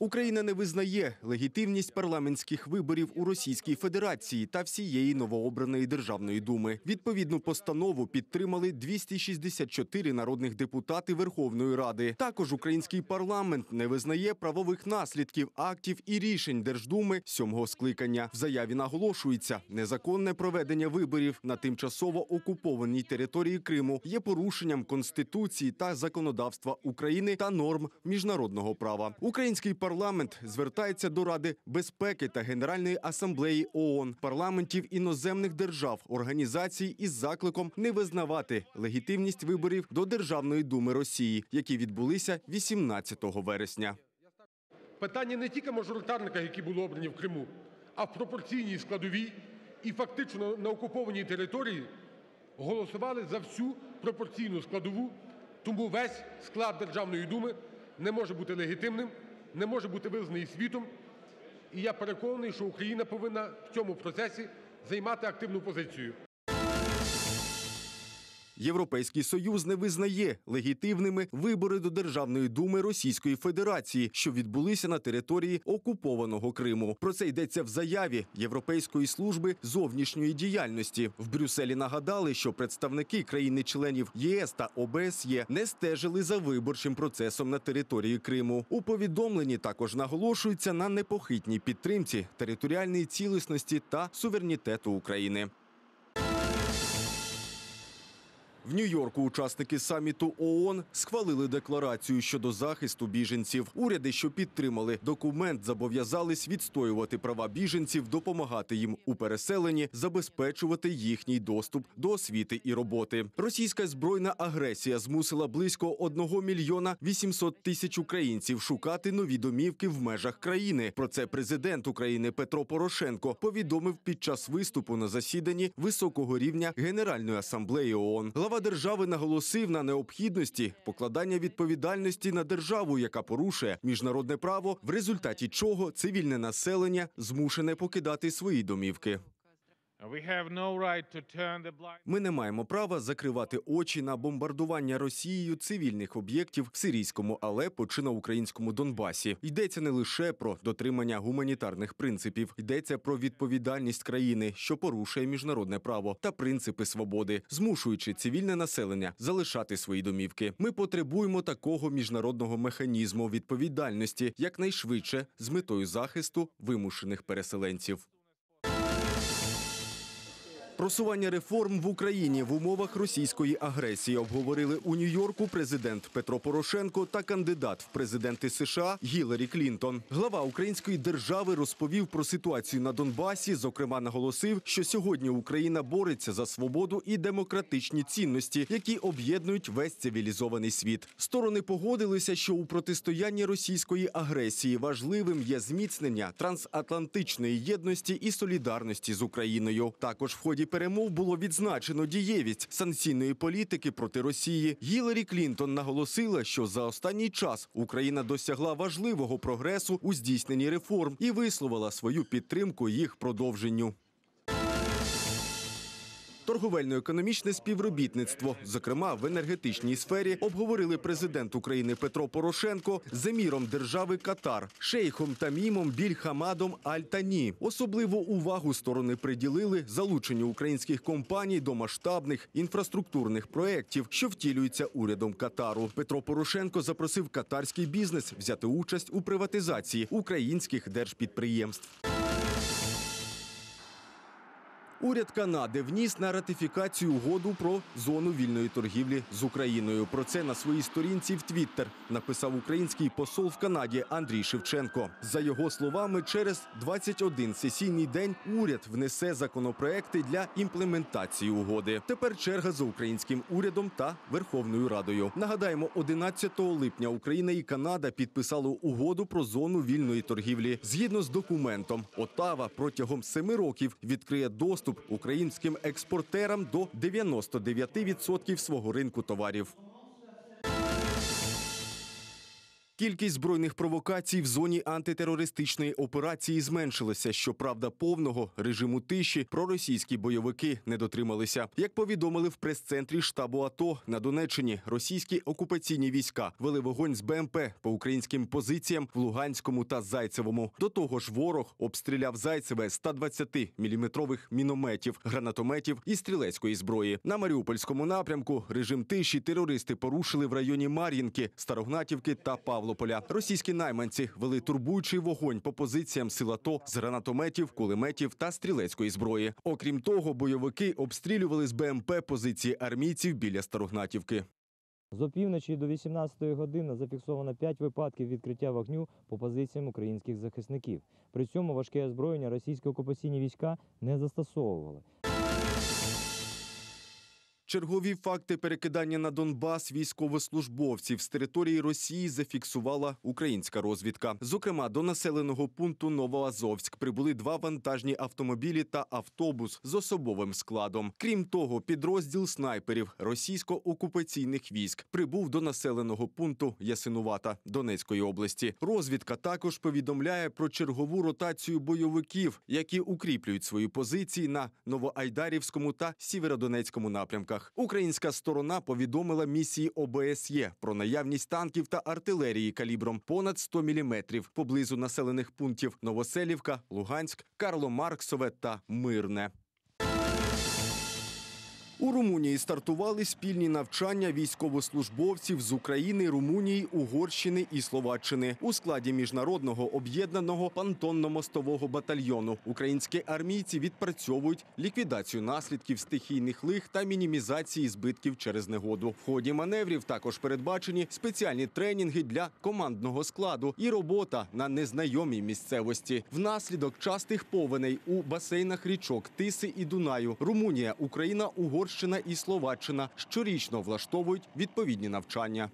Україна не визнає легітимність парламентських виборів у Російській Федерації та всієї новообраної державної думи. Відповідну постанову підтримали 264 народних депутати Верховної Ради. Також український парламент не визнає правових наслідків актів і рішень Держдуми сьомого скликання. В заяві наголошується, незаконне проведення виборів на тимчасово окупованій території Криму є порушенням конституції та законодавства України та норм міжнародного права. Український парламент парламент звертається до Ради безпеки та Генеральної асамблеї ООН, парламентів іноземних держав, організацій із закликом не визнавати легітимність виборів до Державної думи Росії, які відбулися 18 вересня. Питання не тільки мажоритарника, які були обрані в Криму, а в пропорційній складовій і фактично на окупованій території голосували за всю пропорційну складову. Тому весь склад Державної думи не може бути легітимним не може бути визнаний світом. І я переконаний, що Україна повинна в цьому процесі займати активну позицію. Європейський союз не визнає легітимними вибори до Державної думи Російської Федерації, що відбулися на території окупованого Криму. Про це йдеться в заяві Європейської служби зовнішньої діяльності. В Брюсселі нагадали, що представники країни-членів ЄС та ОБСЄ не стежили за виборчим процесом на території Криму. У повідомленні також наголошується на непохитній підтримці територіальної цілісності та суверенітету України. В Нью-Йорку учасники саміту ООН схвалили декларацію щодо захисту біженців. Уряди, що підтримали документ, зобов'язались відстоювати права біженців, допомагати їм у переселенні, забезпечувати їхній доступ до освіти і роботи. Російська збройна агресія змусила близько 1 мільйона 800 тисяч українців шукати нові домівки в межах країни. Про це президент України Петро Порошенко повідомив під час виступу на засіданні високого рівня Генеральної асамблеї ООН. Глава Глава держави наголосив на необхідності покладання відповідальності на державу, яка порушує міжнародне право, в результаті чого цивільне населення змушене покидати свої домівки. Ми не маємо права закривати очі на бомбардування Росією цивільних об'єктів в сирійському Алепо чи на українському Донбасі. Йдеться не лише про дотримання гуманітарних принципів, йдеться про відповідальність країни, що порушує міжнародне право та принципи свободи, змушуючи цивільне населення залишати свої домівки. Ми потребуємо такого міжнародного механізму відповідальності якнайшвидше з метою захисту вимушених переселенців. Просування реформ в Україні в умовах російської агресії обговорили у Нью-Йорку президент Петро Порошенко та кандидат в президенти США Гіларі Клінтон. Глава Української держави розповів про ситуацію на Донбасі. Зокрема, наголосив, що сьогодні Україна бореться за свободу і демократичні цінності, які об'єднують весь цивілізований світ. Сторони погодилися, що у протистоянні російської агресії важливим є зміцнення трансатлантичної єдності і солідарності з Україною. Також в ході перемов було відзначено дієвість санкційної політики проти Росії. Гіларі Клінтон наголосила, що за останній час Україна досягла важливого прогресу у здійсненні реформ і висловила свою підтримку їх продовженню торговельно-економічне співробітництво, зокрема в енергетичній сфері, обговорили президент України Петро Порошенко з еміром держави Катар, шейхом Тамімом Біль Хамадом Аль-Тані. Особливу увагу сторони приділили залученню українських компаній до масштабних інфраструктурних проєктів, що втілюються урядом Катару. Петро Порошенко запросив катарський бізнес взяти участь у приватизації українських держпідприємств. Уряд Канади вніс на ратифікацію угоду про зону вільної торгівлі з Україною. Про це на своїй сторінці в Твіттер написав український посол в Канаді Андрій Шевченко. За його словами, через 21 сесійний день уряд внесе законопроекти для імплементації угоди. Тепер черга за українським урядом та Верховною Радою. Нагадаємо, 11 липня Україна і Канада підписали угоду про зону вільної торгівлі. Згідно з документом, Отава протягом семи років відкриє доступ доступ українським експортерам до 99% свого ринку товарів. Кількість збройних провокацій в зоні антитерористичної операції зменшилася. Щоправда, повного режиму тиші проросійські бойовики не дотрималися. Як повідомили в прес-центрі штабу АТО на Донеччині, російські окупаційні війська вели вогонь з БМП по українським позиціям в Луганському та Зайцевому. До того ж, ворог обстріляв Зайцеве 120 міліметрових мінометів, гранатометів і стрілецької зброї. На Маріупольському напрямку режим тиші терористи порушили в районі Мар'їнки, Старогнатівки та Павлова. Павлополя. Російські найманці вели турбуючий вогонь по позиціям сил АТО з гранатометів, кулеметів та стрілецької зброї. Окрім того, бойовики обстрілювали з БМП позиції армійців біля Старогнатівки. З опівночі до 18-ї години зафіксовано 5 випадків відкриття вогню по позиціям українських захисників. При цьому важке озброєння російські окупаційні війська не застосовували. Чергові факти перекидання на Донбас військовослужбовців з території Росії зафіксувала українська розвідка. Зокрема, до населеного пункту Новоазовськ прибули два вантажні автомобілі та автобус з особовим складом. Крім того, підрозділ снайперів російсько-окупаційних військ прибув до населеного пункту Ясинувата Донецької області. Розвідка також повідомляє про чергову ротацію бойовиків, які укріплюють свої позиції на новоайдарівському та сєвєродонецькому напрямках регіонах. Українська сторона повідомила місії ОБСЄ про наявність танків та артилерії калібром понад 100 міліметрів поблизу населених пунктів Новоселівка, Луганськ, Карло Марксове та Мирне. У Румунії стартували спільні навчання військовослужбовців з України, Румунії, Угорщини і Словаччини у складі міжнародного об'єднаного пантонно-мостового батальйону. Українські армійці відпрацьовують ліквідацію наслідків стихійних лих та мінімізації збитків через негоду. В ході маневрів також передбачені спеціальні тренінги для командного складу і робота на незнайомій місцевості. Внаслідок частих повеней у басейнах річок Тиси і Дунаю. Румунія, Україна, Угорщина Угорщина і Словаччина щорічно влаштовують відповідні навчання.